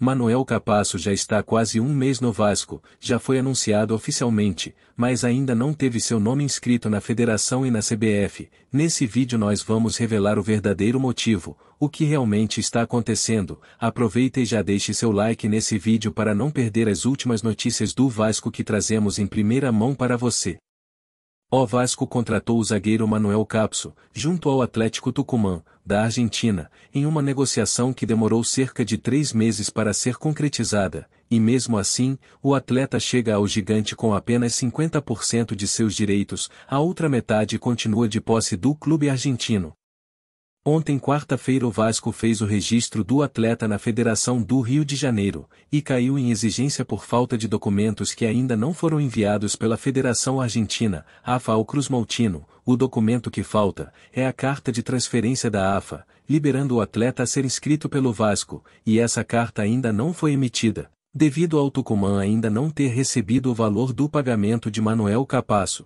Manuel Capasso já está quase um mês no Vasco, já foi anunciado oficialmente, mas ainda não teve seu nome inscrito na federação e na CBF. Nesse vídeo nós vamos revelar o verdadeiro motivo, o que realmente está acontecendo. Aproveita e já deixe seu like nesse vídeo para não perder as últimas notícias do Vasco que trazemos em primeira mão para você. O Vasco contratou o zagueiro Manuel Capso, junto ao Atlético Tucumã, da Argentina, em uma negociação que demorou cerca de três meses para ser concretizada, e mesmo assim, o atleta chega ao gigante com apenas 50% de seus direitos, a outra metade continua de posse do clube argentino. Ontem, quarta-feira, o Vasco fez o registro do atleta na Federação do Rio de Janeiro e caiu em exigência por falta de documentos que ainda não foram enviados pela Federação Argentina, AFA ao Cruz Maltino. O documento que falta é a carta de transferência da AFA, liberando o atleta a ser inscrito pelo Vasco, e essa carta ainda não foi emitida, devido ao Tucumã ainda não ter recebido o valor do pagamento de Manuel Capasso.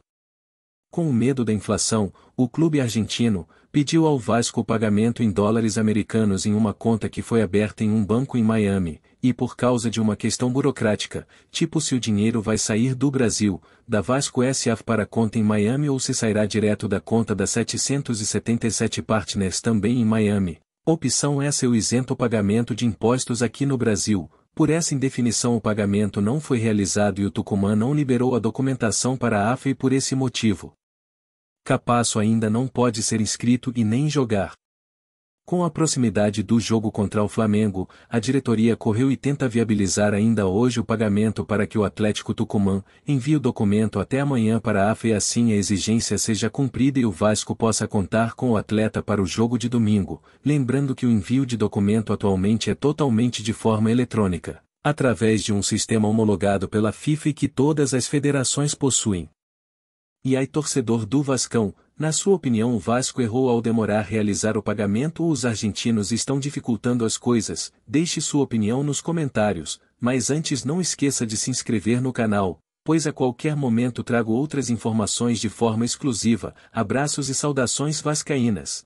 Com o medo da inflação, o clube argentino pediu ao Vasco o pagamento em dólares americanos em uma conta que foi aberta em um banco em Miami, e por causa de uma questão burocrática, tipo se o dinheiro vai sair do Brasil, da Vasco SF para a conta em Miami ou se sairá direto da conta da 777 Partners também em Miami. Opção essa é o isento pagamento de impostos aqui no Brasil. Por essa indefinição o pagamento não foi realizado e o Tucumã não liberou a documentação para a AFA e por esse motivo, Capasso ainda não pode ser inscrito e nem jogar. Com a proximidade do jogo contra o Flamengo, a diretoria correu e tenta viabilizar ainda hoje o pagamento para que o Atlético Tucumã envie o documento até amanhã para a AFA e assim a exigência seja cumprida e o Vasco possa contar com o atleta para o jogo de domingo, lembrando que o envio de documento atualmente é totalmente de forma eletrônica, através de um sistema homologado pela FIFA e que todas as federações possuem. E aí torcedor do Vascão, na sua opinião o Vasco errou ao demorar realizar o pagamento ou os argentinos estão dificultando as coisas? Deixe sua opinião nos comentários, mas antes não esqueça de se inscrever no canal, pois a qualquer momento trago outras informações de forma exclusiva. Abraços e saudações vascaínas.